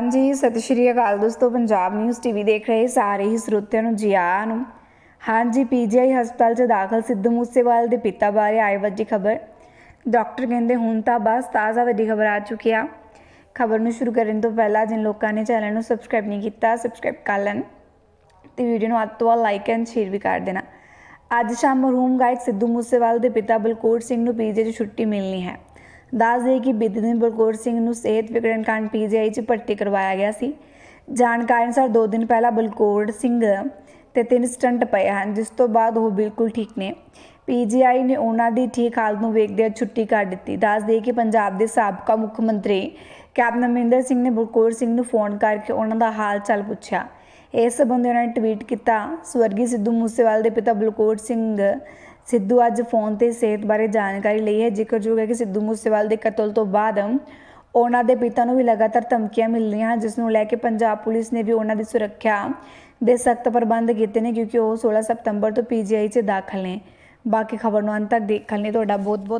ਹਾਂਜੀ ਸਤਿ ਸ਼੍ਰੀ ਅਕਾਲ ਦੋਸਤੋ ਪੰਜਾਬ ਨਿਊਜ਼ ਟੀਵੀ ਦੇਖ ਰਹੇ ਸਾਰੇ ਹੀ ਸਰੋਤਿਆਂ ਨੂੰ ਜੀ ਆਇਆਂ ਨੂੰ ਹਾਂਜੀ ਪੀਜੀਆਈ ਹਸਪਤਾਲ 'ਚ ਦਾਖਲ ਸਿੱਧੂ ਮੂਸੇਵਾਲ ਦੇ ਪਿਤਾ ਬਾਰੇ ਆਈ ਵੱਡੀ ਖਬਰ ਡਾਕਟਰ ਕਹਿੰਦੇ ਹੁਣ ਤਾਂ ਬਸ ਤਾਜ਼ਾ ਵੱਡੀ ਖਬਰ ਆ ਚੁੱਕੀ ਆ ਖਬਰ ਨੂੰ ਸ਼ੁਰੂ ਕਰਨ ਤੋਂ ਪਹਿਲਾਂ ਜਿਨ ਲੋਕਾਂ ਨੇ ਚੈਨਲ ਨੂੰ ਸਬਸਕ੍ਰਾਈਬ ਨਹੀਂ ਕੀਤਾ ਸਬਸਕ੍ਰਾਈਬ ਕਰ ਲੈਣ ਤੇ ਵੀਡੀਓ ਨੂੰ ਅੱਧ ਤੋਂ ਲਾਈਕ ਐਂਡ ਸ਼ੇਅਰ ਵੀ ਕਰ ਦੇਣਾ ਅੱਜ ਸ਼ਾਮ ਮਰਹੂਮ ਗਾਇਕ ਸਿੱਧੂ ਮੂਸੇਵਾਲ ਦੇ ਪਿਤਾ ਬਲਕੌਰ ਸਿੰਘ ਨੂੰ ਪੀਜੀਆਈ 'ਚ ਛੁੱਟੀ ਮਿਲਣੀ ਹੈ ਦੱਸ ਦੇ ਕਿ ਬੀਤੇ ਦਿਨ ਬਲਕੌਰ ਸਿੰਘ ਨੂੰ ਸਿਹਤ ਵਿਗੜਨ ਕਾਰਨ ਪੀਜੀਆਈ 'ਚ ਭਰਤੀ ਕਰਵਾਇਆ ਗਿਆ ਸੀ ਜਾਣਕਾਰੀ ਅਨੁਸਾਰ 2 ਦਿਨ ਪਹਿਲਾਂ ਬਲਕੌਰ ਸਿੰਘ ਤੇ ਤਿੰਨ ਸਟੰਟ ਪਏ ਹਨ ਜਿਸ ਤੋਂ ਬਾਅਦ ਉਹ ਬਿਲਕੁਲ ਠੀਕ ਨੇ ਪੀਜੀਆਈ ਨੇ ਉਹਨਾਂ ਦੀ ਠੀਕ ਹਾਲਤ ਨੂੰ ਵੇਖਦੇ ਹੋਏ ਛੁੱਟੀ ਕਰ ਦਿੱਤੀ ਦੱਸ ਦੇ ਕਿ ਪੰਜਾਬ ਦੇ ਸਾਬਕਾ ਮੁੱਖ ਮੰਤਰੀ ਕੈਪਟਨ ਅਮਿੰਦਰ ਸਿੰਘ ਨੇ ਬਲਕੌਰ ਸਿੰਘ ਨੂੰ ਫੋਨ ਕਰਕੇ ਉਹਨਾਂ ਦਾ ਹਾਲ ਚਾਲ ਪੁੱਛਿਆ ਇਸ ਸੰਬੰਧੀ ਉਹਨਾਂ ਨੇ ਟਵੀਟ ਕੀਤਾ ਸਵਰਗੀ ਸਿੱਧੂ ਮੂਸੇਵਾਲ ਦੇ ਪਿਤਾ ਬਲਕੌਰ ਸਿੰਘ ਸਿੱਧੂ ਅੱਜ ਫੋਨ ਤੇ ਸਿਹਤ ਬਾਰੇ ਜਾਣਕਾਰੀ ਲਈ ਹੈ ਜ਼ਿਕਰਯੋਗ ਹੈ ਕਿ ਸਿੱਧੂ ਮੂਸੇਵਾਲ ਦੇ ਕਤਲ ਤੋਂ ਬਾਅਦ ਉਹਨਾਂ ਦੇ ਪਿਤਾ ਨੂੰ ਵੀ ਲਗਾਤਾਰ ਧਮਕੀਆਂ ਮਿਲ ਰਹੀਆਂ ਜਿਸ ਨੂੰ ਲੈ ਕੇ ਪੰਜਾਬ ਪੁਲਿਸ ਨੇ ਵੀ ਉਹਨਾਂ ਦੀ ਸੁਰੱਖਿਆ ਦੇ ਸਖਤ ਪ੍ਰਬੰਧ ਕੀਤੇ ਨੇ ਕਿਉਂਕਿ ਉਹ 16 ਸਤੰਬਰ ਤੋਂ ਪੀਜੀਆਈ 'ਚ ਦਾਖਲ ਨੇ ਬਾਕੀ ਖਬਰ ਨੂੰ ਅੰਤ ਤੱਕ ਦੇਖਣ ਲਈ ਤੁਹਾਡਾ ਬਹੁਤ ਬਹੁਤ